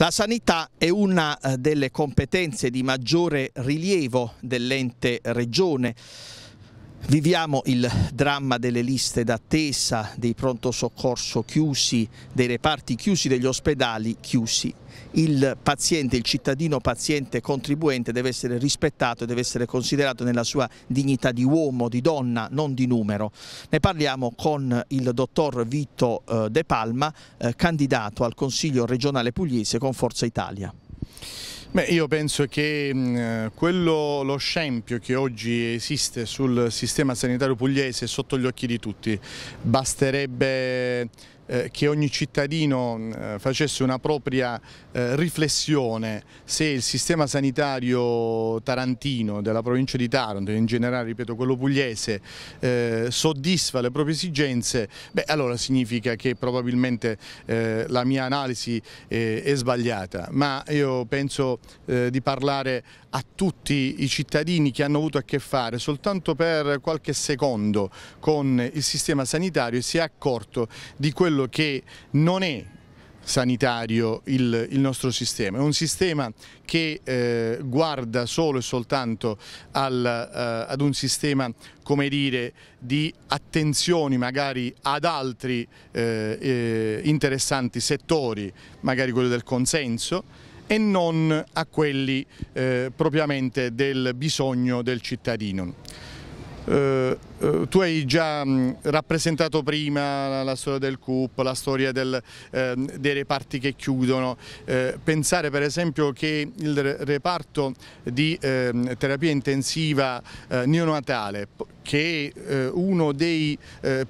La sanità è una eh, delle competenze di maggiore rilievo dell'ente regione. Viviamo il dramma delle liste d'attesa, dei pronto soccorso chiusi, dei reparti chiusi, degli ospedali chiusi. Il paziente, il cittadino paziente contribuente deve essere rispettato e deve essere considerato nella sua dignità di uomo, di donna, non di numero. Ne parliamo con il dottor Vito eh, De Palma, eh, candidato al Consiglio regionale pugliese con Forza Italia. Beh, io penso che mm, eh, quello, lo scempio che oggi esiste sul sistema sanitario pugliese è sotto gli occhi di tutti. Basterebbe eh, che ogni cittadino mm, eh, facesse una propria eh, riflessione se il sistema sanitario tarantino della provincia di Taranto, in generale ripeto quello pugliese, soddisfa le proprie esigenze, beh allora significa che probabilmente la mia analisi è sbagliata, ma io penso di parlare a tutti i cittadini che hanno avuto a che fare soltanto per qualche secondo con il sistema sanitario e si è accorto di quello quello che non è sanitario il, il, nostro sistema, è un sistema che eh, guarda solo e soltanto al, eh, ad un sistema come dire, di attenzioni magari ad altri eh, eh interessanti settori, magari quello del consenso, e non a quelli eh, propriamente del bisogno del cittadino. Eh, eh, tu hai già mm, rappresentato prima la, storia del CUP, la storia del, ehm, dei reparti che chiudono, eh, pensare per esempio che il reparto di ehm, terapia intensiva neonatale che è uno dei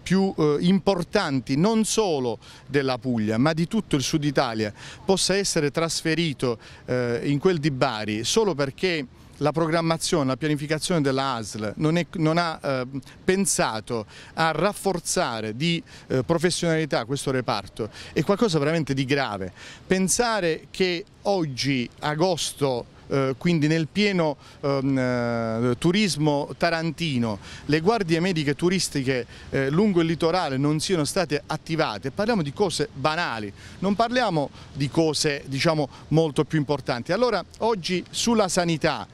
più importanti non solo della Puglia ma di tutto il sud Italia possa essere trasferito in quel di Bari solo perché la programmazione, la pianificazione della ASL non, è, non ha eh, pensato a rafforzare di eh, professionalità questo reparto è qualcosa veramente di grave. Pensare che oggi agosto eh, quindi nel pieno ehm, eh, turismo tarantino le guardie mediche turistiche eh, lungo il litorale non siano state attivate, parliamo di cose banali, non parliamo di cose diciamo, molto più importanti. Allora oggi sulla sanità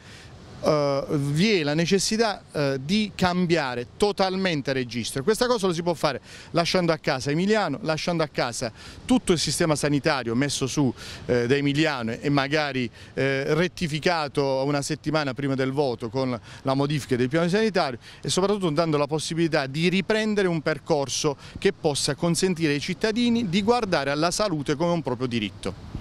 eh, vi è la necessità eh, di cambiare totalmente registro. Questa cosa lo si può fare lasciando a casa Emiliano, lasciando a casa tutto il sistema sanitario messo su eh, da Emiliano e magari eh, rettificato una settimana prima del voto con la modifica del piano sanitario e soprattutto dando la possibilità di riprendere un percorso che possa consentire ai cittadini di guardare alla salute come un proprio diritto.